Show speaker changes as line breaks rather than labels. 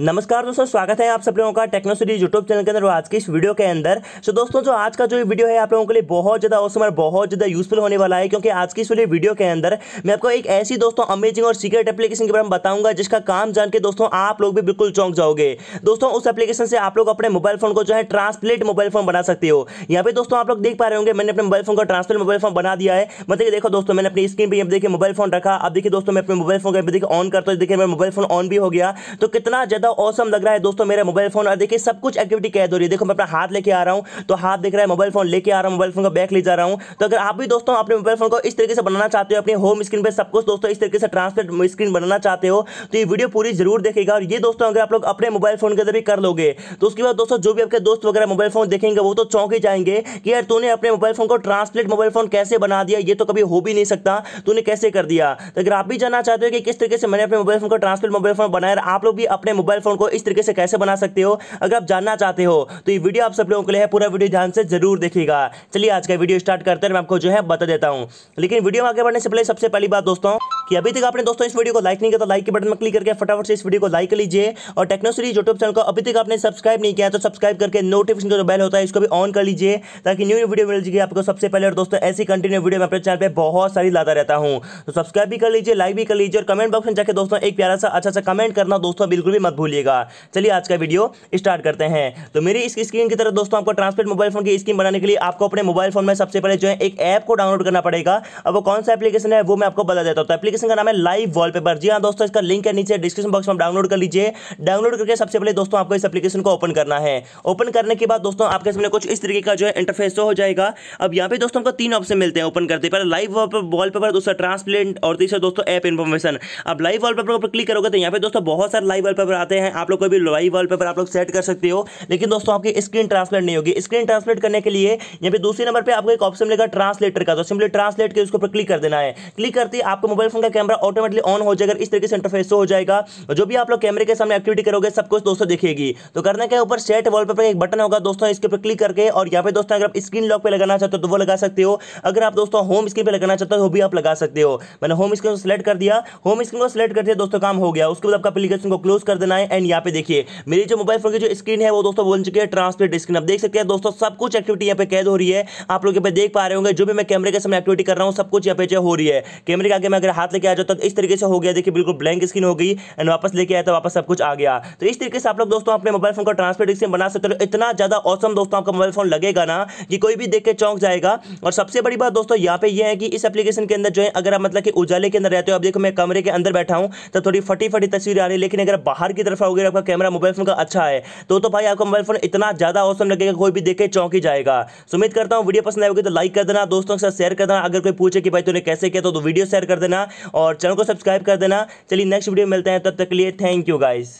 नमस्कार दोस्तों स्वागत है आप सब लोगों का टेक्नो सीरीज यूट्यूब चैनल के अंदर आज की इस वीडियो के अंदर सो दोस्तों जो आज का जो वीडियो है आप लोगों के लिए बहुत ज़्यादा उस समय बहुत ज़्यादा यूजफुल होने वाला है क्योंकि आज की इस वीडियो के अंदर मैं आपको एक ऐसी दोस्तों अमेजिंग और सीक्रेट एप्लीकेशन के बारे में बताऊंगा जिसका काम जान के दोस्तों आप लोग भी बिल्कुल चौंक जाओगे दोस्तों उस एप्लीकेशन से आप लोग अपने मोबाइल फोन को जो है ट्रांसलेट मोबाइल फोन बना सकते हो यहाँ पे दोस्तों आप लोग देख पा रहे होंगे मैंने अपने मोबाइल फोन को ट्रांसलेट मोबाइल फोन बना दिया है मतलब देखो दोस्तों मैंने अपनी स्क्रीन पर देखिए मोबाइल फोन रखा अब देखिए दोस्तों मैं अपने मोबाइल फोन का देखिए ऑन करता हूँ देखिए मेरा मोबाइल फोन ऑन भी हो गया तो कितना ज़्यादा ज़्यादा औसम लग रहा है दोस्तों मेरा मोबाइल फोन और देखिए सब कुछ एक्टिविटी कैद हो रही है देखो मैं अपना हाथ लेके आ रहा हूँ तो हाथ देख रहा है मोबाइल फोन लेके आ रहा हूँ मोबाइल फोन का बैक ले जा रहा हूँ तो अगर आप भी दोस्तों अपने मोबाइल फोन को इस तरीके से बनाना चाहते हो अपने होम स्क्रीन पर सब कुछ दोस्तों इस तरीके से ट्रांसलेट स्क्रीन बनाना चाहते हो तो ये वीडियो पूरी जरूर देखेगा और ये दोस्तों अगर आप लोग अपने मोबाइल फोन के अंदर भी कर लोगे तो उसके बाद दोस्तों जो भी आपके दोस्त वगैरह मोबाइल फोन देखेंगे वो तो चौंक ही जाएंगे कि यार तूने अपने मोबाइल फोन को ट्रांसलेट मोबाइल फोन कैसे बना दिया ये तो कभी हो भी नहीं सकता तूने कैसे कर दिया तो अगर आप भी जानना चाहते हो कि किस तरीके से मैंने अपने मोबाइल फोन को ट्रांसलेट मोबाइल फोन बनाया आप लोग भी अपने मोबाइल मोबाइल फ़ोन को इस तरीके से कैसे बना सकते हो अगर आप जानना चाहते हो तो ये वीडियो आप सब लोगों के लिए है पूरा वीडियो ध्यान से जरूर देखिएगा चलिए आज का वीडियो स्टार्ट करते हैं मैं आपको जो है बता देता हूँ लेकिन वीडियो में आगे बढ़ने से पहले सबसे पहली बात दोस्तों कि अभी तक आपने दोस्तों इस वीडियो को लाइक नहीं किया तो लाइक के बटन में क्लिक करके फटाफट से इस वीडियो को लाइक कर लीजिए और टेक्नो सीरीज यूट्यूब चैनल को अभी तक आपने सब्सक्राइब नहीं किया तो सब्सक्राइब करके नोटिफिकेशन का जो बेल होता है इसको भी ऑन कर लीजिए ताकि न्यू वीडियो मिल जाएगी आपको सबसे पहले और दोस्तों ऐसी कंटिन्यू वीडियो मैं अपने चैनल पर बहुत सारी लाता रहता हूँ तो सब्सक्राइब भी कर लीजिए लाइक भी कर लीजिए और कमेंट बॉक्स में जाकर दोस्तों एक प्यारा सा अच्छा सा कमेंट करना दोस्तों बिल्कुल भी मत भूलिए भूलिएगा चलिए आज का वीडियो स्टार्ट करते हैं तो मेरी इस स्क्रीन की तरह दोस्तों आपको ट्रांसपेट मोबाइल फोन की स्क्रीन बनाने के लिए आपको अपने मोबाइल फोन में सबसे पहले जो है एक ऐप को डाउनलोड करना पड़ेगा अब वो कौन सा एप्लीकेशन है वो मैं आपको बता देता हूँ तो एप्लीकेशन का नाम है लाइव वॉल जी हाँ दोस्तों इसका लिंक है नीचे डिस्क्रिप्शन बॉक्स में डाउनलोड कर लीजिए डाउनलोड करके सबसे पहले दोस्तों आपको इस एप्लीकेशन को ओपन करना है ओपन करने के बाद दोस्तों आपके सामने कुछ इस तरीके का जो है इंटरफेस हो जाएगा अब यहाँ पे दोस्तों को तीन ऑप्शन मिलते हैं ओपन करते पहले लाइव वॉलपेपर दूसरा ट्रांसप्लेंट और तीसरा दोस्तों ऐप इन्फॉर्मेशन अब लाइव वॉलपेपर पर क्लिक करोगे तो यहाँ पे दोस्तों बहुत सारे लाइव वॉलपेपर चाहते हैं आप लोग कभी भी लवाई वॉलपेपर आप लोग सेट कर सकते हो लेकिन दोस्तों आपकी स्क्रीन ट्रांसलेट नहीं होगी स्क्रीन ट्रांसलेट करने के लिए यहाँ पे दूसरे नंबर पर आपको एक ऑप्शन मिलेगा ट्रांसलेटर का तो सिंपली ट्रांसलेट के उसके ऊपर क्लिक कर देना है क्लिक करती ही आपका मोबाइल फोन का कैमरा ऑटोमेटिकली ऑन हो जाएगा इस तरीके से इंटरफेस हो जाएगा जो भी आप लोग कैमरे के सामने एक्टिविटी करोगे सब कुछ दोस्तों दिखेगी तो करने के ऊपर सेट वॉलपेपर एक बटन होगा दोस्तों इसके ऊपर क्लिक करके और यहाँ पे दोस्तों अगर आप स्क्रीन लॉक पे लगाना चाहते हो तो वो लगा सकते हो अगर आप दोस्तों होम स्क्रीन पे लगाना चाहते हो तो वो भी आप लगा सकते हो मैंने होम स्क्रीन को सिलेक्ट कर दिया होम स्क्रीन को सिलेक्ट कर दिया दोस्तों काम हो गया उसके बाद आपका एप्लीकेशन को क्लोज कर देना जाए एंड यहाँ पे देखिए मेरी जो मोबाइल फोन की जो स्क्रीन है वो दोस्तों बोल चुकी है ट्रांसपेरेंट स्क्रीन आप देख सकते हैं दोस्तों सब कुछ एक्टिविटी यहाँ पे कैद हो रही है आप लोग यहाँ पे देख पा रहे होंगे जो भी मैं कैमरे के समय एक्टिविटी कर रहा हूँ सब कुछ यहाँ पे हो रही है कैमरे के आगे मैं अगर हाथ लेके आ जाता तो इस तरीके से हो गया देखिए बिल्कुल ब्लैक स्क्रीन हो गई एंड वापस लेके आया तो वापस सब कुछ आ गया तो इस तरीके से आप लोग दोस्तों अपने मोबाइल फोन का ट्रांसपेरेंट स्क्रीन बना सकते हो इतना ज़्यादा औसम दोस्तों आपका मोबाइल फोन लगेगा ना कि कोई भी देख के चौंक जाएगा और सबसे बड़ी बात दोस्तों यहाँ पे ये है कि इस एप्लीकेशन के अंदर जो है अगर आप मतलब कि उजाले के अंदर रहते हो अब देखो मैं कमरे के अंदर बैठा हूँ तो थोड़ी फटी फटी तस्वीर आ रही है लेकिन अगर बाहर की तरफ आओगे आपका कैमरा मोबाइल फोन का अच्छा है तो तो भाई आपका मोबाइल फोन इतना ज़्यादा औसम लगेगा कोई भी देखे चौंक ही जाएगा सो उम्मीद करता हूँ वीडियो पसंद आएगी तो लाइक कर देना दोस्तों के साथ शेयर कर देना अगर कोई पूछे कि भाई तुमने कैसे किया तो वीडियो तो शेयर कर देना और चैनल को सब्सक्राइब कर देना चलिए नेक्स्ट वीडियो मिलते हैं तब तक के लिए थैंक यू गाइज़